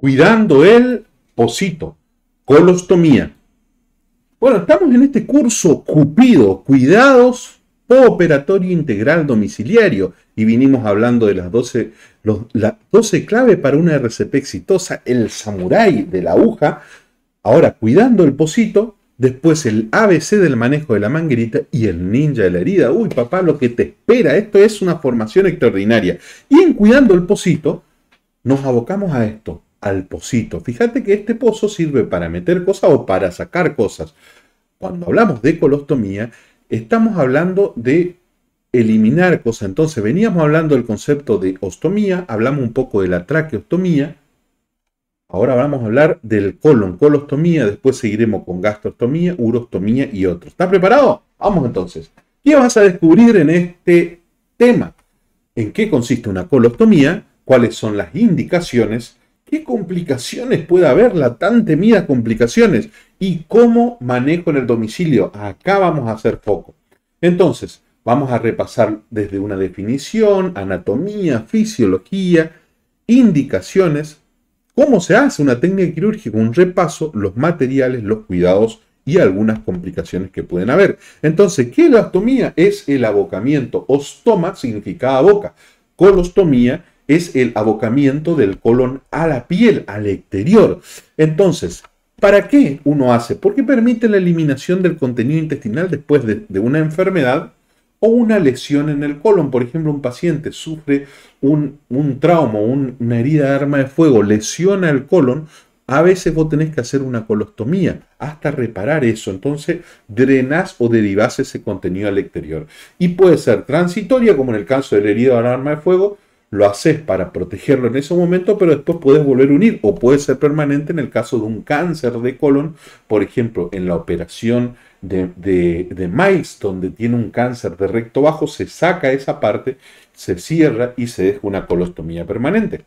cuidando el posito, colostomía. Bueno, estamos en este curso Cupido, cuidados operatorio integral domiciliario, y vinimos hablando de las 12, claves 12 para una RCP exitosa, el samurái de la aguja, ahora cuidando el posito, después el ABC del manejo de la manguerita y el ninja de la herida. Uy, papá, lo que te espera, esto es una formación extraordinaria. Y en cuidando el posito, nos abocamos a esto, al pocito. Fíjate que este pozo sirve para meter cosas o para sacar cosas. Cuando hablamos de colostomía, estamos hablando de eliminar cosas. Entonces, veníamos hablando del concepto de ostomía, hablamos un poco de la traqueostomía, ahora vamos a hablar del colon, colostomía, después seguiremos con gastrostomía, urostomía y otros. ¿Estás preparado? Vamos entonces. ¿Qué vas a descubrir en este tema? ¿En qué consiste una colostomía? ¿Cuáles son las indicaciones? ¿Qué complicaciones puede haber? La tan temida complicaciones. ¿Y cómo manejo en el domicilio? Acá vamos a hacer foco. Entonces, vamos a repasar desde una definición, anatomía, fisiología, indicaciones, cómo se hace una técnica quirúrgica, un repaso, los materiales, los cuidados y algunas complicaciones que pueden haber. Entonces, ¿qué es la ostomía? Es el abocamiento. Ostoma significa boca. Colostomía es el abocamiento del colon a la piel, al exterior. Entonces, ¿para qué uno hace? Porque permite la eliminación del contenido intestinal después de, una enfermedad o una lesión en el colon. Por ejemplo, un paciente sufre un, trauma, una herida de arma de fuego, lesiona el colon. A veces vos tenés que hacer una colostomía hasta reparar eso. Entonces drenás o derivás ese contenido al exterior. Y puede ser transitoria, como en el caso de la herida de arma de fuego, lo haces para protegerlo en ese momento, pero después puedes volver a unir o puede ser permanente en el caso de un cáncer de colon, por ejemplo, en la operación de, de, Miles, donde tiene un cáncer de recto bajo, se saca esa parte, se cierra y se deja una colostomía permanente.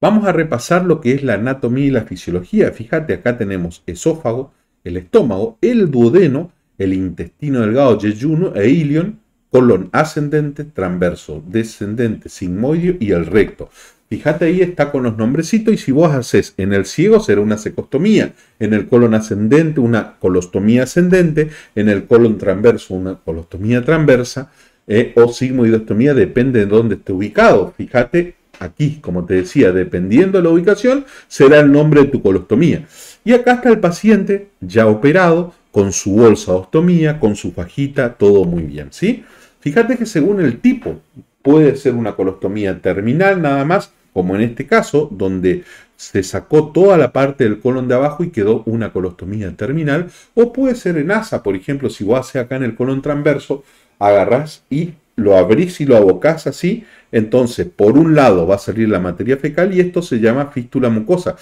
Vamos a repasar lo que es la anatomía y la fisiología. Fíjate, acá tenemos esófago, el estómago, el duodeno, el intestino delgado, yeyuno e ilion, colon ascendente, transverso, descendente, sigmoidio y el recto. Fíjate ahí está con los nombrecitos y si vos haces en el ciego será una secostomía, en el colon ascendente una colostomía ascendente, en el colon transverso una colostomía transversa eh, o sigmoidostomía depende de dónde esté ubicado. Fíjate aquí, como te decía, dependiendo de la ubicación será el nombre de tu colostomía. Y acá está el paciente ya operado, con su bolsa de ostomía, con su fajita, todo muy bien, ¿sí? Fíjate que según el tipo, puede ser una colostomía terminal nada más, como en este caso, donde se sacó toda la parte del colon de abajo y quedó una colostomía terminal, o puede ser en asa, por ejemplo, si vos haces acá en el colon transverso, agarrás y lo abrís y lo abocás así, entonces por un lado va a salir la materia fecal y esto se llama fístula mucosa.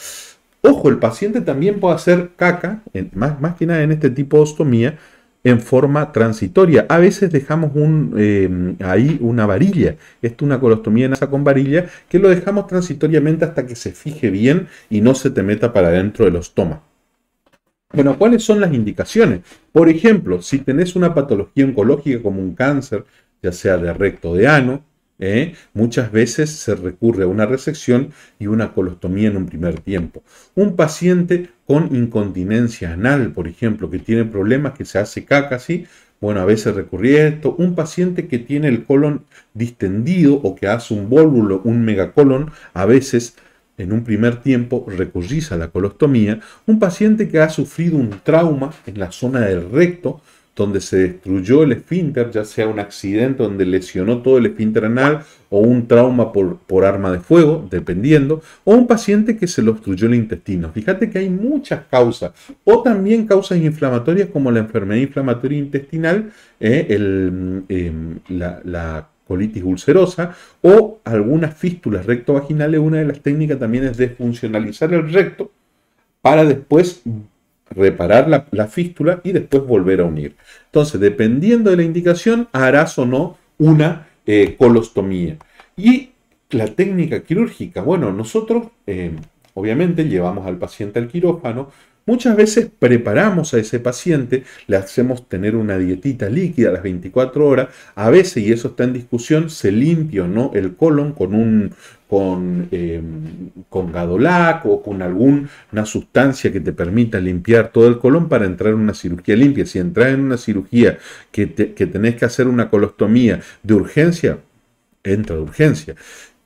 Ojo, el paciente también puede hacer caca, más, más, que nada en este tipo de ostomía, en forma transitoria. A veces dejamos em, ahí una varilla. Esto es una colostomía nasa con varilla que lo dejamos transitoriamente hasta que se fije bien y no se te meta para dentro del ostoma. Bueno, ¿cuáles son las indicaciones? Por ejemplo, si tenés una patología oncológica como un cáncer, ya sea de recto de ano, ¿eh? Muchas veces se recurre a una resección y una colostomía en un primer tiempo. Un paciente con incontinencia anal, por ejemplo, que tiene problemas, que se hace caca, Bueno, a veces recurría esto. Un paciente que tiene el colon distendido o que hace un vóvulo, un megacolon, a veces en un primer tiempo recurrís a la colostomía. Un paciente que ha sufrido un trauma en la zona del recto, donde se destruyó el esfínter, ya sea un accidente donde lesionó todo el esfínter anal o un trauma por, por arma de fuego, dependiendo, o un paciente que se lo obstruyó el intestino. Fíjate que hay muchas causas, o también causas inflamatorias como la enfermedad inflamatoria intestinal, eh, mm, em, la, colitis ulcerosa o algunas fístulas vaginales. Una de las técnicas también es desfuncionalizar el recto para después reparar la, fístula y después volver a unir. Entonces, dependiendo de la indicación, harás o no una eh, colostomía. Y la técnica quirúrgica, bueno, nosotros eh, obviamente llevamos al paciente al quirófano, Muchas veces preparamos a ese paciente, le hacemos tener una dietita líquida a las 24 horas, a veces, y eso está en discusión, se limpia o no el colon con un con, em, con Gadolac o con alguna sustancia que te permita limpiar todo el colon para entrar en una cirugía limpia. Si entras en una cirugía que, que tenés que hacer una colostomía de urgencia, entra de urgencia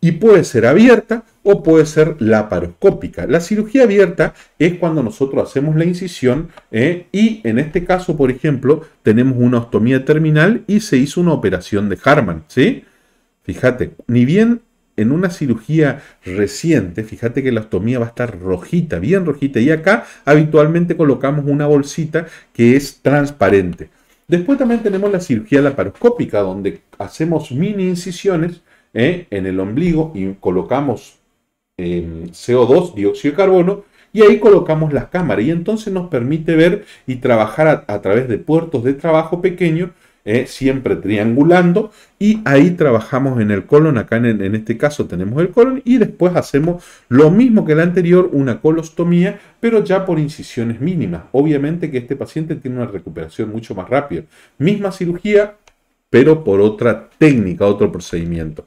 y puede ser abierta o puede ser laparoscópica. La cirugía abierta es cuando nosotros hacemos la incisión ¿eh? y en este caso, por ejemplo, tenemos una ostomía terminal y se hizo una operación de Harman, ¿sí? Fíjate, ni bien en una cirugía reciente, fíjate que la ostomía va a estar rojita, bien rojita, y acá habitualmente colocamos una bolsita que es transparente. Después también tenemos la cirugía laparoscópica, donde hacemos mini incisiones ¿eh? en el ombligo y colocamos em, CO2, dióxido de carbono, y ahí colocamos las cámaras. Y entonces nos permite ver y trabajar a, través de puertos de trabajo pequeños, ¿eh? siempre triangulando, y ahí trabajamos en el colon. Acá en, en, este caso tenemos el colon, y después hacemos lo mismo que el anterior, una colostomía, pero ya por incisiones mínimas. Obviamente que este paciente tiene una recuperación mucho más rápida. Misma cirugía, pero por otra técnica, otro procedimiento.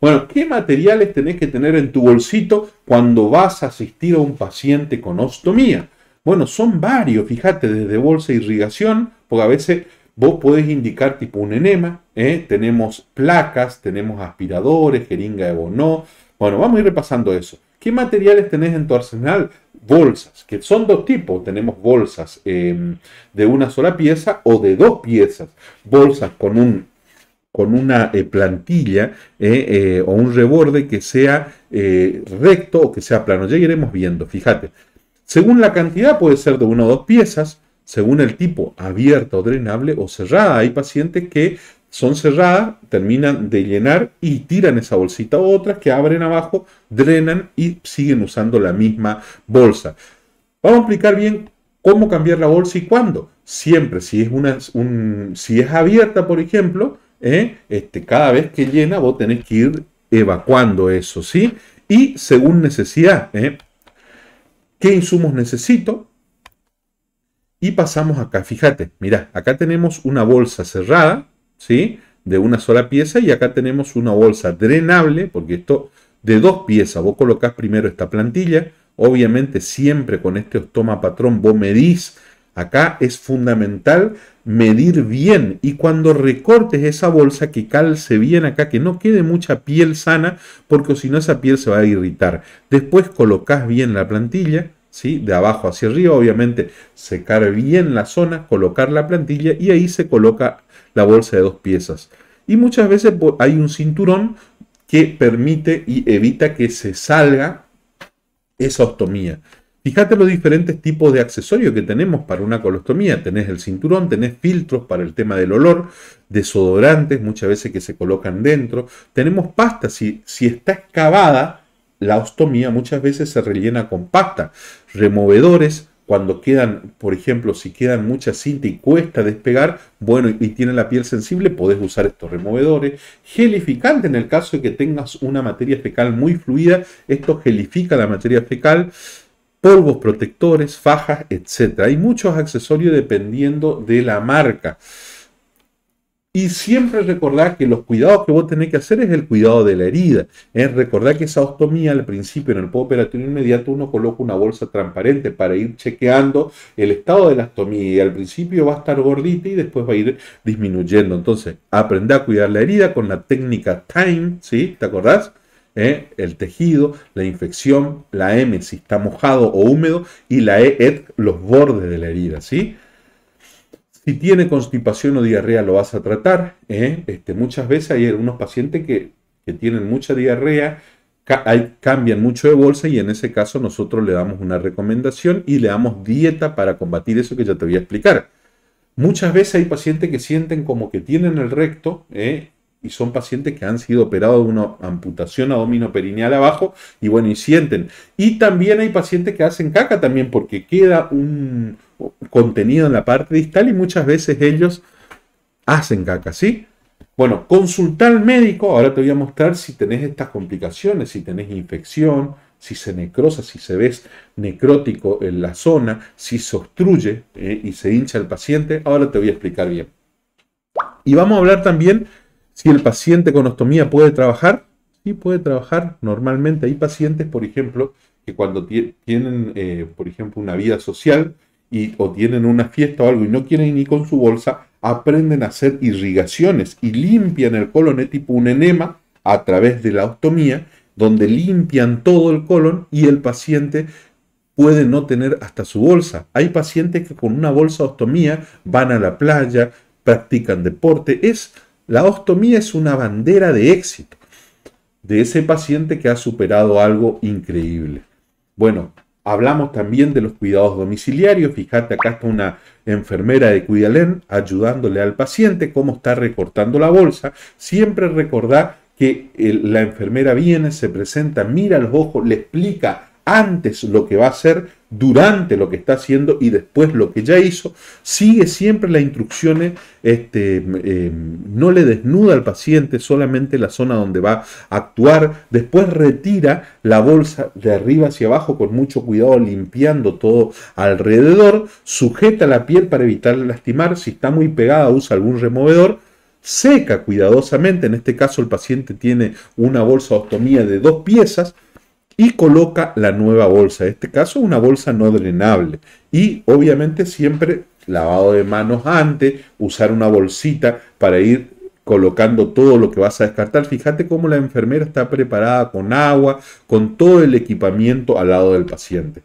Bueno, ¿qué materiales tenés que tener en tu bolsito cuando vas a asistir a un paciente con ostomía? Bueno, son varios, fíjate, desde bolsa de irrigación, porque a veces vos podés indicar tipo un enema, ¿eh? tenemos placas, tenemos aspiradores, jeringa de bono. Bueno, vamos a ir repasando eso. ¿Qué materiales tenés en tu arsenal? bolsas, que son dos tipos. Tenemos bolsas em, de una sola pieza o de dos piezas. Bolsas con, un, con una eh, plantilla eh, eh, o un reborde que sea recto o que sea plano. Ya iremos viendo, fíjate. Según la cantidad puede ser de una o dos piezas, según el tipo abierta o drenable o cerrada. Hay pacientes que son cerradas, terminan de llenar y tiran esa bolsita. Otras que abren abajo, drenan y siguen usando la misma bolsa. Vamos a explicar bien cómo cambiar la bolsa y cuándo. Siempre, si es, una, si es abierta, por ejemplo, ¿eh? este, cada vez que llena vos tenés que ir evacuando eso, ¿sí? Y según necesidad, ¿eh? ¿qué insumos necesito? Y pasamos acá, fíjate, mirá, acá tenemos una bolsa cerrada, de una sola pieza y acá tenemos una bolsa drenable, porque esto de dos piezas, vos colocás primero esta plantilla, obviamente siempre con este ostoma patrón vos medís, acá es fundamental medir bien y cuando recortes esa bolsa que calce bien acá, que no quede mucha piel sana, porque si no esa piel se va a irritar. Después colocas bien la plantilla, ¿sí? de abajo hacia arriba, obviamente secar bien la zona, colocar la plantilla y ahí se coloca la bolsa de dos piezas. Y muchas veces hay un cinturón que permite y evita que se salga esa ostomía. Fíjate los diferentes tipos de accesorios que tenemos para una colostomía. Tenés el cinturón, tenés filtros para el tema del olor, desodorantes muchas veces que se colocan dentro. Tenemos pasta. Si, si está excavada, la ostomía muchas veces se rellena con pasta. Removedores, cuando quedan, por ejemplo, si quedan mucha cinta y cuesta despegar, bueno, y, tiene la piel sensible, podés usar estos removedores. Gelificante en el caso de que tengas una materia fecal muy fluida, esto gelifica la materia fecal polvos protectores, fajas, etc. Hay muchos accesorios dependiendo de la marca. Y siempre recordar que los cuidados que vos tenés que hacer es el cuidado de la herida. Es recordar que esa ostomía al principio, en el postoperatorio inmediato, uno coloca una bolsa transparente para ir chequeando el estado de la ostomía. Y al principio va a estar gordita y después va a ir disminuyendo. Entonces, aprende a cuidar la herida con la técnica TIME, ¿sí? ¿Te acordás? ¿Eh? el tejido, la infección, la M si está mojado o húmedo y la E, e los bordes de la herida, ¿sí? Si tiene constipación o diarrea lo vas a tratar. ¿eh? Este, muchas veces hay unos pacientes que, tienen mucha diarrea, cambian mucho de bolsa y en ese caso nosotros le damos una recomendación y le damos dieta para combatir eso que ya te voy a explicar. Muchas veces hay pacientes que sienten como que tienen el recto, ¿eh? y son pacientes que han sido operados de una amputación abdomino perineal abajo y bueno, y sienten. Y también hay pacientes que hacen caca también porque queda un contenido en la parte distal y muchas veces ellos hacen caca, ¿sí? Bueno, consultar al médico, ahora te voy a mostrar si tenés estas complicaciones, si tenés infección, si se necrosa, si se ves necrótico en la zona, si se obstruye eh, y se hincha el paciente, ahora te voy a explicar bien. Y vamos a hablar también si el paciente con ostomía puede trabajar, sí puede trabajar. Normalmente hay pacientes, por ejemplo, que cuando tienen, eh, por ejemplo, una vida social y, o tienen una fiesta o algo y no quieren ir con su bolsa, aprenden a hacer irrigaciones y limpian el colon, es tipo un enema a través de la ostomía, donde limpian todo el colon y el paciente puede no tener hasta su bolsa. Hay pacientes que con una bolsa ostomía van a la playa, practican deporte, es la ostomía es una bandera de éxito de ese paciente que ha superado algo increíble. Bueno, hablamos también de los cuidados domiciliarios. Fíjate, acá está una enfermera de Cuidalén ayudándole al paciente cómo está recortando la bolsa. Siempre recordar que la enfermera viene, se presenta, mira los ojos, le explica antes lo que va a hacer, durante lo que está haciendo y después lo que ya hizo, sigue siempre las instrucciones, este, eh, no le desnuda al paciente solamente la zona donde va a actuar, después retira la bolsa de arriba hacia abajo con mucho cuidado limpiando todo alrededor, sujeta la piel para evitar lastimar, si está muy pegada usa algún removedor, seca cuidadosamente, en este caso el paciente tiene una bolsa de ostomía de dos piezas, y coloca la nueva bolsa. En este caso, una bolsa no drenable. Y obviamente siempre lavado de manos antes, usar una bolsita para ir colocando todo lo que vas a descartar. Fíjate cómo la enfermera está preparada con agua, con todo el equipamiento al lado del paciente.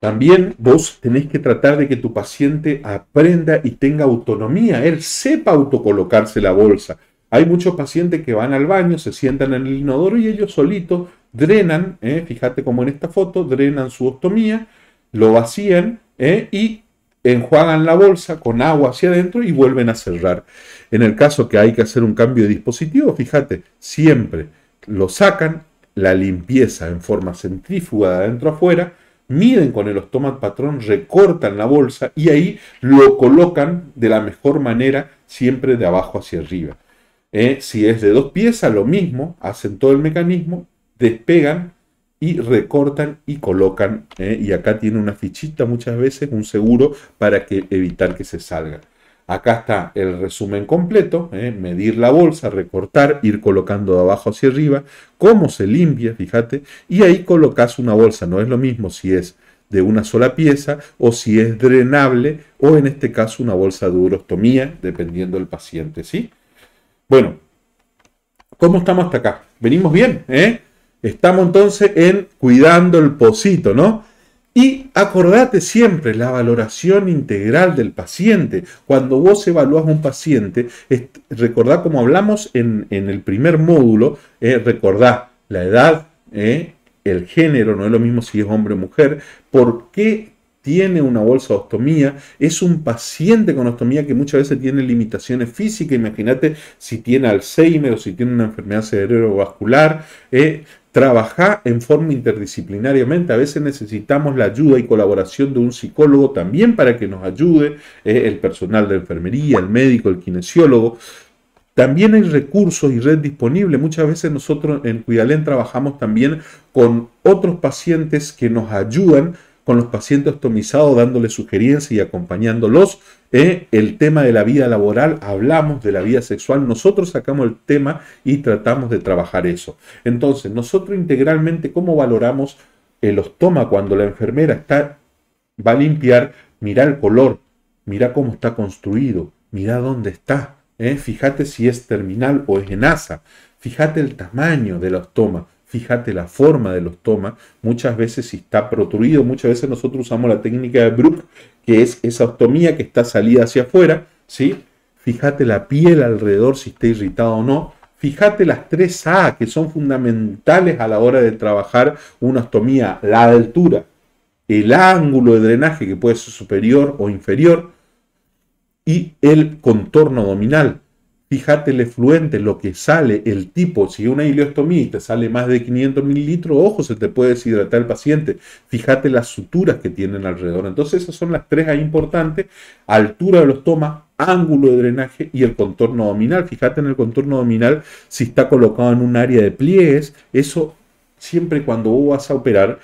También vos tenés que tratar de que tu paciente aprenda y tenga autonomía, él sepa autocolocarse la bolsa. Hay muchos pacientes que van al baño, se sientan en el inodoro y ellos solitos drenan, ¿eh? fíjate como en esta foto, drenan su ostomía, lo vacían ¿eh? y enjuagan la bolsa con agua hacia adentro y vuelven a cerrar. En el caso que hay que hacer un cambio de dispositivo, fíjate, siempre lo sacan, la limpieza en forma centrífuga de adentro afuera, miden con el ostomat patrón, recortan la bolsa y ahí lo colocan de la mejor manera, siempre de abajo hacia arriba. ¿Eh? si es de dos piezas, lo mismo, hacen todo el mecanismo despegan y recortan y colocan. Eh, y acá tiene una fichita muchas veces, un seguro para que, evitar que se salga. Acá está el resumen completo, eh, medir la bolsa, recortar, ir colocando de abajo hacia arriba, cómo se limpia, fíjate, y ahí colocas una bolsa, no es lo mismo si es de una sola pieza o si es drenable o en este caso una bolsa de urostomía, dependiendo del paciente, ¿sí? Bueno, ¿cómo estamos hasta acá? ¿Venimos bien? ¿Eh? Estamos entonces en cuidando el pocito, ¿no? Y acordate siempre la valoración integral del paciente. Cuando vos evaluás a un paciente, recordá como hablamos en, el primer módulo, eh, recordá la edad, eh, el género, no es lo mismo si es hombre o mujer, por qué tiene una bolsa de ostomía, es un paciente con ostomía que muchas veces tiene limitaciones físicas, imagínate si tiene Alzheimer o si tiene una enfermedad cerebrovascular, eh, Trabajar en forma interdisciplinariamente. A veces necesitamos la ayuda y colaboración de un psicólogo también para que nos ayude, eh, el personal de enfermería, el médico, el kinesiólogo. También hay recursos y red disponible. Muchas veces nosotros en Cuidalén trabajamos también con otros pacientes que nos ayudan con los pacientes otomizados, dándoles sugerencias y acompañándolos. ¿eh? el tema de la vida laboral, hablamos de la vida sexual, nosotros sacamos el tema y tratamos de trabajar eso. Entonces, nosotros integralmente, ¿cómo valoramos el ostoma cuando la enfermera está, va a limpiar? Mira el color, mira cómo está construido, mira dónde está, eh, fíjate si es terminal o es asa, fíjate el tamaño del ostoma fíjate la forma de los tomas, muchas veces si está protruido, muchas veces nosotros usamos la técnica de Brook, que es esa ostomía que está salida hacia afuera, ¿sí? Fíjate la piel alrededor si está irritada o no. Fíjate las tres A que son fundamentales a la hora de trabajar una ostomía, la altura, el ángulo de drenaje que puede ser superior o inferior y el contorno abdominal fíjate el efluente, lo que sale, el tipo, si una ileostomía y te sale más de 500 mililitros, ojo, se te puede deshidratar el paciente. Fíjate las suturas que tienen alrededor. Entonces esas son las tres ahí importantes, altura de los tomas, ángulo de drenaje y el contorno abdominal. Fíjate en el contorno abdominal si está colocado en un área de pliegues, eso siempre cuando vos vas a operar,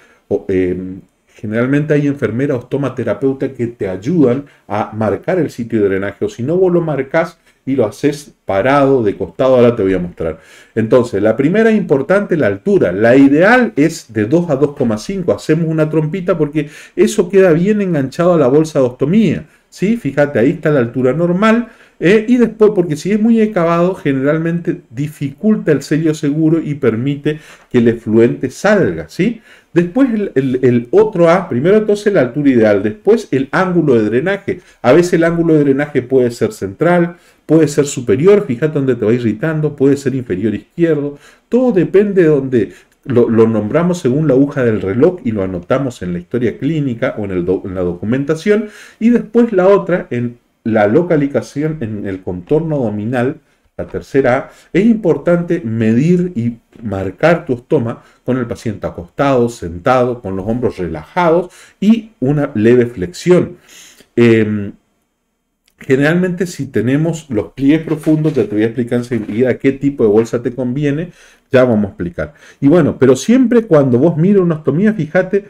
eh, Generalmente hay enfermeras o estomaterapeutas que te ayudan a marcar el sitio de drenaje, o si no vos lo marcas lo haces parado, de costado, ahora te voy a mostrar. Entonces, la primera importante la altura, la ideal es de 2 a 2,5, hacemos una trompita porque eso queda bien enganchado a la bolsa de ostomía. ¿sí? Fíjate, ahí está la altura normal. Eh, y después, porque si es muy excavado, generalmente dificulta el sello seguro y permite que el efluente salga, ¿sí? Después el, otro A, primero entonces la altura ideal, después el ángulo de drenaje. A veces el ángulo de drenaje puede ser central, puede ser superior, fíjate dónde te va irritando, puede ser inferior izquierdo. Todo depende de donde lo, nombramos según la aguja del reloj y lo anotamos en la historia clínica o en, la documentación, y después la otra en la localización, en el contorno abdominal, la tercera A, es importante medir y marcar tu estoma con el paciente acostado, sentado, con los hombros relajados y una leve flexión. Em, generalmente si tenemos los pliegues profundos, te voy a explicar seguida qué tipo de bolsa te conviene, ya vamos a explicar. Y bueno, pero siempre cuando vos miro una ostomía, fíjate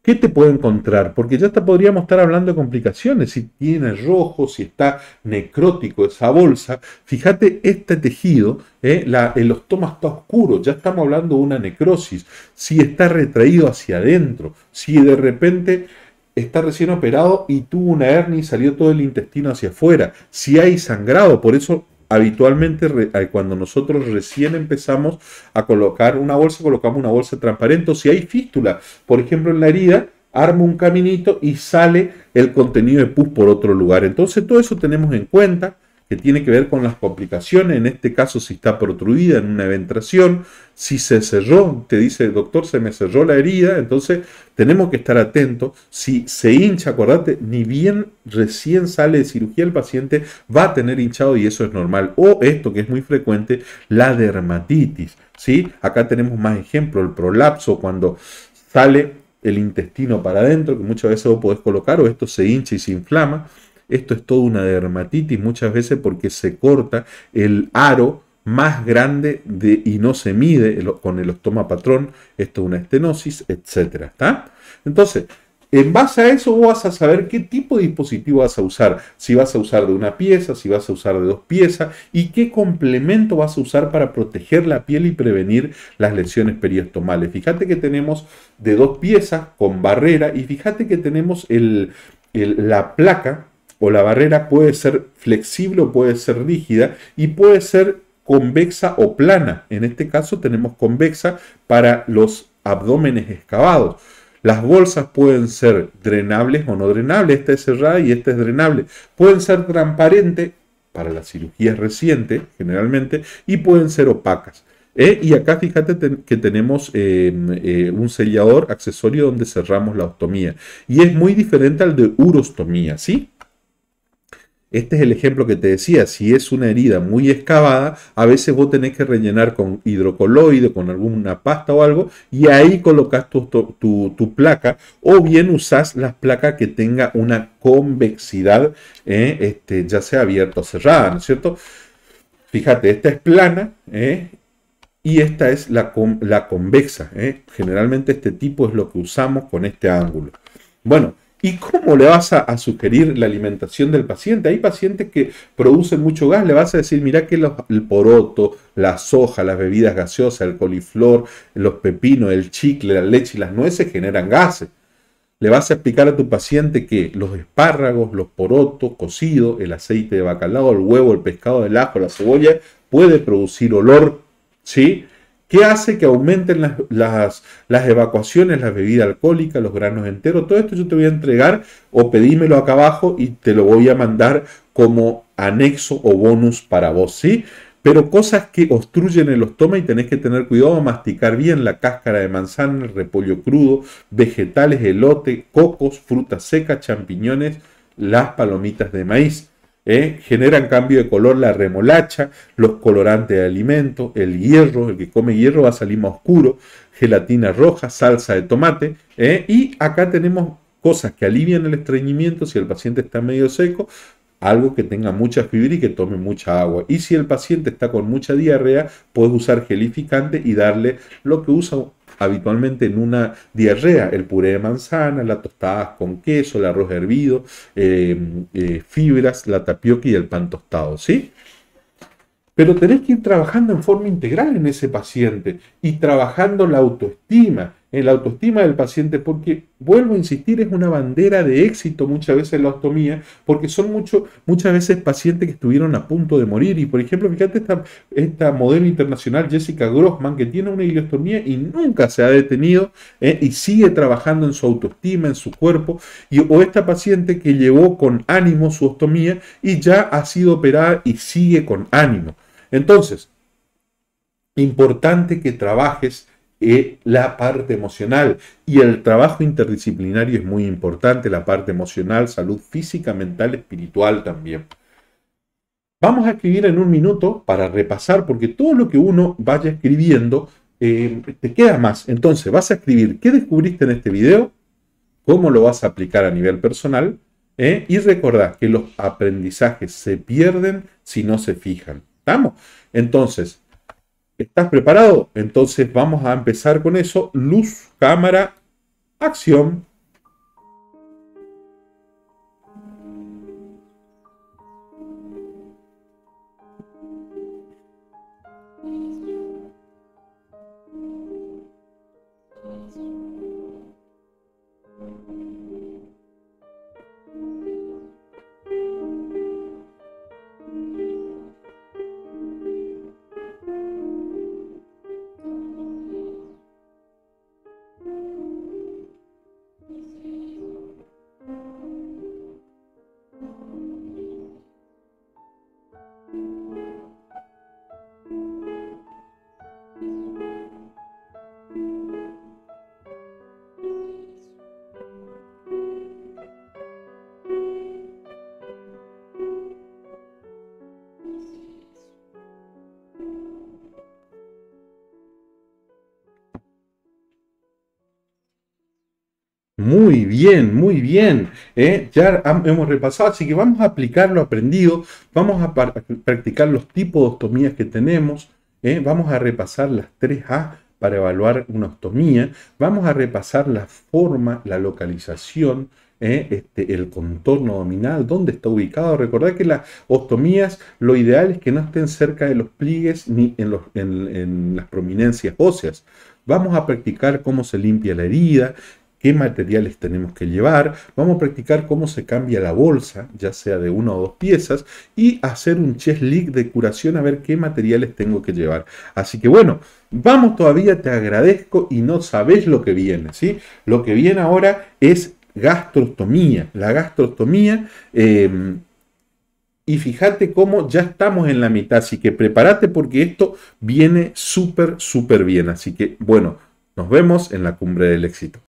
qué te puede encontrar, porque ya podríamos estar hablando de complicaciones. Si tiene rojo, si está necrótico esa bolsa, fíjate este tejido, eh, la, el ostoma está oscuro, ya estamos hablando de una necrosis. Si está retraído hacia adentro, si de repente está recién operado y tuvo una hernia y salió todo el intestino hacia afuera, si hay sangrado, por eso Habitualmente cuando nosotros recién empezamos a colocar una bolsa, colocamos una bolsa transparente o si hay fístula, por ejemplo en la herida, arma un caminito y sale el contenido de pus por otro lugar. Entonces todo eso tenemos en cuenta que tiene que ver con las complicaciones, en este caso si está protruida en una ventración, si se cerró, te dice el doctor, se me cerró la herida, entonces tenemos que estar atentos, si se hincha, acordate, ni bien recién sale de cirugía el paciente va a tener hinchado y eso es normal, o esto que es muy frecuente, la dermatitis, ¿sí? Acá tenemos más ejemplos, el prolapso cuando sale el intestino para adentro, que muchas veces vos podés colocar, o esto se hincha y se inflama, esto es toda una dermatitis muchas veces porque se corta el aro más grande de, y no se mide con el ostoma patrón, esto es una estenosis, etc. Entonces, en base a eso vos vas a saber qué tipo de dispositivo vas a usar, si vas a usar de una pieza, si vas a usar de dos piezas y qué complemento vas a usar para proteger la piel y prevenir las lesiones periostomales. Fíjate que tenemos de dos piezas con barrera y fíjate que tenemos el, la placa o la barrera puede ser flexible o puede ser rígida y puede ser convexa o plana. En este caso tenemos convexa para los abdómenes excavados. Las bolsas pueden ser drenables o no drenables. Esta es cerrada y esta es drenable. Pueden ser transparentes para la cirugías reciente generalmente, y pueden ser opacas. ¿Eh? Y acá fíjate que tenemos eh, eh, un sellador accesorio donde cerramos la ostomía. Y es muy diferente al de urostomía, ¿sí? Este es el ejemplo que te decía, si es una herida muy excavada, a veces vos tenés que rellenar con hidrocoloide, con alguna pasta o algo, y ahí colocas tu, placa, o bien usás las placas que tenga una convexidad, eh, este, ya sea abierta o cerrada, ¿no es cierto? Fíjate, esta es plana, eh, y esta es la, convexa. Eh. Generalmente este tipo es lo que usamos con este ángulo. Bueno, ¿Y cómo le vas a, sugerir la alimentación del paciente? Hay pacientes que producen mucho gas, le vas a decir, mira que el poroto, la soja, las bebidas gaseosas, el coliflor, los pepinos, el chicle, la leche y las nueces generan gases. Le vas a explicar a tu paciente que los espárragos, los porotos cocidos, el aceite de bacalao, el huevo, el pescado, el ajo, la cebolla, puede producir olor, ¿sí? ¿Qué hace que aumenten las, las, las evacuaciones, la bebida alcohólica, los granos enteros. Todo esto yo te voy a entregar o pedímelo acá abajo y te lo voy a mandar como anexo o bonus para vos, ¿sí? Pero cosas que obstruyen el estómago y tenés que tener cuidado, masticar bien la cáscara de manzana, el repollo crudo, vegetales, elote, cocos, frutas secas, champiñones, las palomitas de maíz. ¿eh? generan cambio de color la remolacha, los colorantes de alimentos, el hierro, el que come hierro va a salir más oscuro, gelatina roja, salsa de tomate, ¿eh? y acá tenemos cosas que alivian el estreñimiento si el paciente está medio seco, algo que tenga mucha fibra y que tome mucha agua. Y si el paciente está con mucha diarrea, puedes usar gelificante y darle lo que usa habitualmente en una diarrea, el puré de manzana, las tostadas con queso, el arroz hervido, eh, eh, fibras, la tapioca y el pan tostado, ¿sí? Pero tenés que ir trabajando en forma integral en ese paciente y trabajando la autoestima en la autoestima del paciente, porque, vuelvo a insistir, es una bandera de éxito muchas veces la ostomía, porque son muchas veces pacientes que estuvieron a punto de morir. Y, por ejemplo, fíjate esta, esta modelo internacional, Jessica Grossman, que tiene una ileostomía y nunca se ha detenido eh, y sigue trabajando en su autoestima, en su cuerpo. Y, o esta paciente que llevó con ánimo su ostomía y ya ha sido operada y sigue con ánimo. Entonces, importante que trabajes eh, la parte emocional. Y el trabajo interdisciplinario es muy importante, la parte emocional, salud física, mental, espiritual también. Vamos a escribir en un minuto para repasar, porque todo lo que uno vaya escribiendo eh, te queda más. Entonces, vas a escribir qué descubriste en este video, cómo lo vas a aplicar a nivel personal, eh, y recordad que los aprendizajes se pierden si no se fijan. ¿Estamos? Entonces, ¿Estás preparado? Entonces vamos a empezar con eso. Luz, cámara, acción. Muy bien, muy bien. ¿eh? Ya hemos repasado, así que vamos a aplicar lo aprendido, vamos a practicar los tipos de ostomías que tenemos, ¿eh? vamos a repasar las 3A para evaluar una ostomía, vamos a repasar la forma, la localización, ¿eh? Este, el contorno abdominal, dónde está ubicado. Recordad que las ostomías, lo ideal es que no estén cerca de los pliegues ni en las prominencias óseas. Vamos a practicar cómo se limpia la herida, qué materiales tenemos que llevar, vamos a practicar cómo se cambia la bolsa, ya sea de una o dos piezas, y hacer un leak de curación a ver qué materiales tengo que llevar. Así que bueno, vamos todavía, te agradezco y no sabes lo que viene, ¿sí? Lo que viene ahora es gastrostomía, la gastrostomía... Em, y fíjate cómo ya estamos en la mitad, así que prepárate porque esto viene súper, súper bien. Así que bueno, nos vemos en la cumbre del éxito.